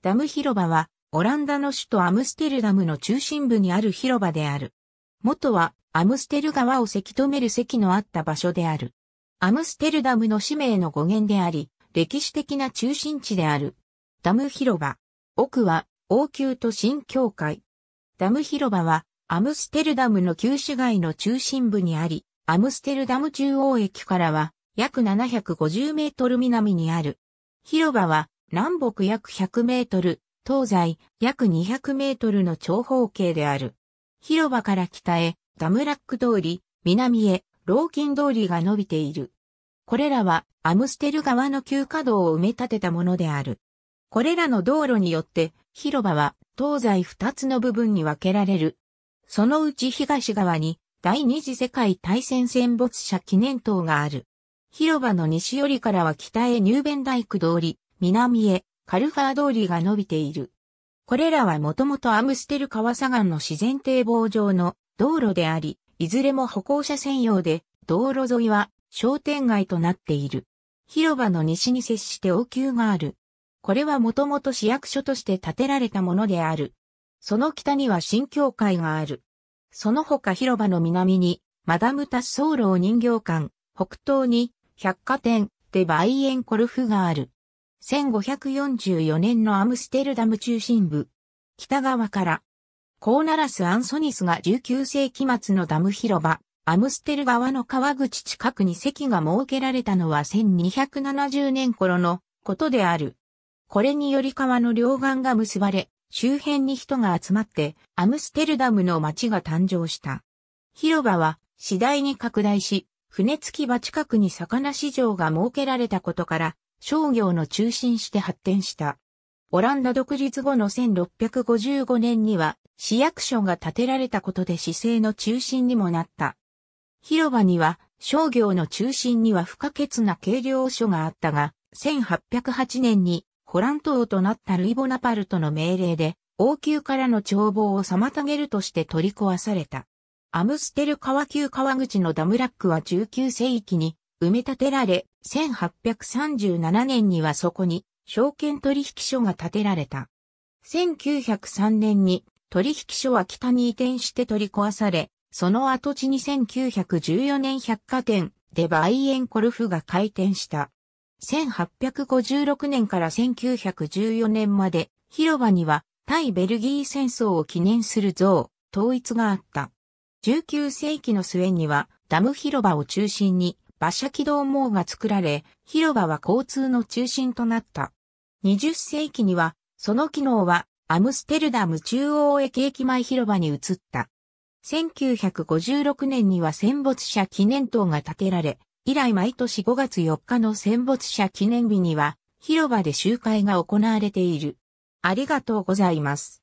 ダム広場は、オランダの首都アムステルダムの中心部にある広場である。元は、アムステル川をせき止める席のあった場所である。アムステルダムの使命の語源であり、歴史的な中心地である。ダム広場。奥は、王宮と新教会。ダム広場は、アムステルダムの旧市街の中心部にあり、アムステルダム中央駅からは、約750メートル南にある。広場は、南北約100メートル、東西約200メートルの長方形である。広場から北へ、ダムラック通り、南へ、ローキン通りが伸びている。これらは、アムステル川の急稼働を埋め立てたものである。これらの道路によって、広場は、東西二つの部分に分けられる。そのうち東側に、第二次世界大戦戦没者記念塔がある。広場の西寄りからは北へニューベンダイク通り、南へカルファー通りが伸びている。これらはもともとアムステル川砂岩の自然堤防上の道路であり、いずれも歩行者専用で、道路沿いは商店街となっている。広場の西に接して王宮がある。これはもともと市役所として建てられたものである。その北には新教会がある。その他広場の南に、マダムタスソーロー人形館、北東に、百貨店、デバイエンコルフがある。1544年のアムステルダム中心部。北側から。コーナラス・アンソニスが19世紀末のダム広場、アムステル側の川口近くに席が設けられたのは1270年頃のことである。これにより川の両岸が結ばれ、周辺に人が集まってアムステルダムの街が誕生した。広場は次第に拡大し、船着き場近くに魚市場が設けられたことから、商業の中心して発展した。オランダ独立後の1655年には市役所が建てられたことで市政の中心にもなった。広場には商業の中心には不可欠な軽量所があったが、1808年にホラン島となったルイボナパルトの命令で王宮からの眺望を妨げるとして取り壊された。アムステル川急川口のダムラックは19世紀に埋め立てられ、1837年にはそこに証券取引所が建てられた。1903年に取引所は北に移転して取り壊され、その跡地に1914年百貨店でバイエンコルフが開店した。1856年から1914年まで広場には対ベルギー戦争を記念する像、統一があった。19世紀の末にはダム広場を中心に馬車軌道網が作られ、広場は交通の中心となった。20世紀には、その機能はアムステルダム中央駅駅前広場に移った。1956年には戦没者記念塔が建てられ、以来毎年5月4日の戦没者記念日には、広場で集会が行われている。ありがとうございます。